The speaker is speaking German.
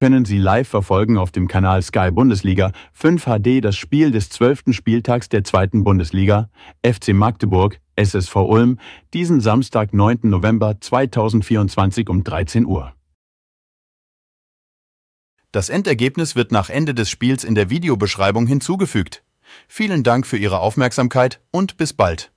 können Sie live verfolgen auf dem Kanal Sky Bundesliga 5 HD das Spiel des 12. Spieltags der 2. Bundesliga FC Magdeburg SSV Ulm diesen Samstag 9. November 2024 um 13 Uhr. Das Endergebnis wird nach Ende des Spiels in der Videobeschreibung hinzugefügt. Vielen Dank für Ihre Aufmerksamkeit und bis bald.